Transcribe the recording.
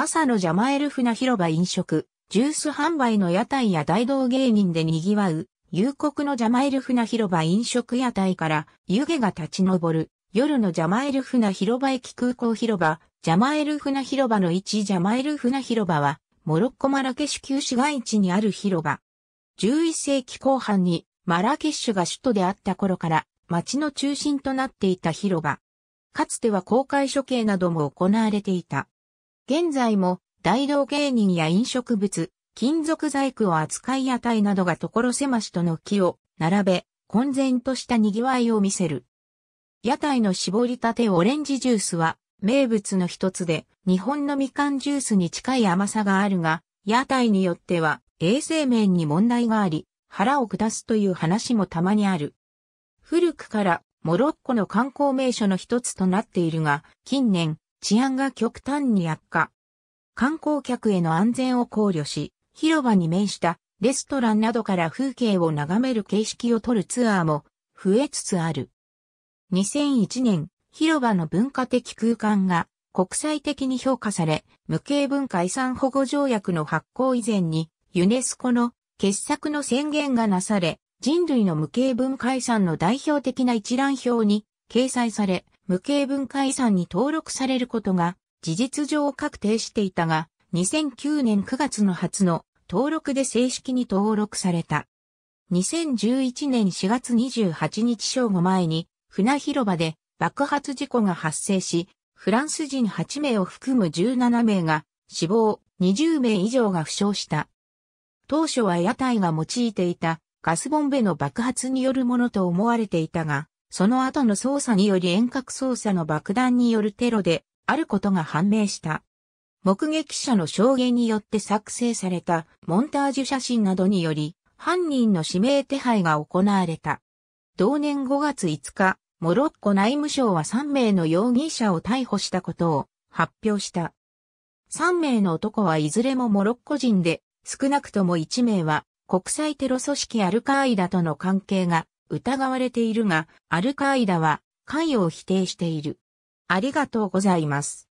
朝のジャマエルフな広場飲食、ジュース販売の屋台や大道芸人で賑わう、夕刻のジャマエルフな広場飲食屋台から湯気が立ち上る、夜のジャマエルフな広場駅空港広場、ジャマエルフな広場の一ジャマエルフな広場は、モロッコマラケシュ旧市街地にある広場。11世紀後半にマラケシュが首都であった頃から町の中心となっていた広場。かつては公開処刑なども行われていた。現在も大道芸人や飲食物、金属細工を扱い屋台などが所狭しとの木を並べ、混然とした賑わいを見せる。屋台の絞りたてオレンジジュースは名物の一つで、日本のみかんジュースに近い甘さがあるが、屋台によっては衛生面に問題があり、腹を下すという話もたまにある。古くからモロッコの観光名所の一つとなっているが、近年、治安が極端に悪化。観光客への安全を考慮し、広場に面したレストランなどから風景を眺める形式をとるツアーも増えつつある。2001年、広場の文化的空間が国際的に評価され、無形文化遺産保護条約の発行以前にユネスコの傑作の宣言がなされ、人類の無形文化遺産の代表的な一覧表に掲載され、無形文化遺産に登録されることが事実上確定していたが、2009年9月の初の登録で正式に登録された。2011年4月28日正午前に船広場で爆発事故が発生し、フランス人8名を含む17名が死亡、20名以上が負傷した。当初は屋台が用いていたガスボンベの爆発によるものと思われていたが、その後の捜査により遠隔操作の爆弾によるテロであることが判明した。目撃者の証言によって作成されたモンタージュ写真などにより犯人の指名手配が行われた。同年5月5日、モロッコ内務省は3名の容疑者を逮捕したことを発表した。3名の男はいずれもモロッコ人で、少なくとも1名は国際テロ組織アルカーイダとの関係が疑われているが、アルカーイダは関与を否定している。ありがとうございます。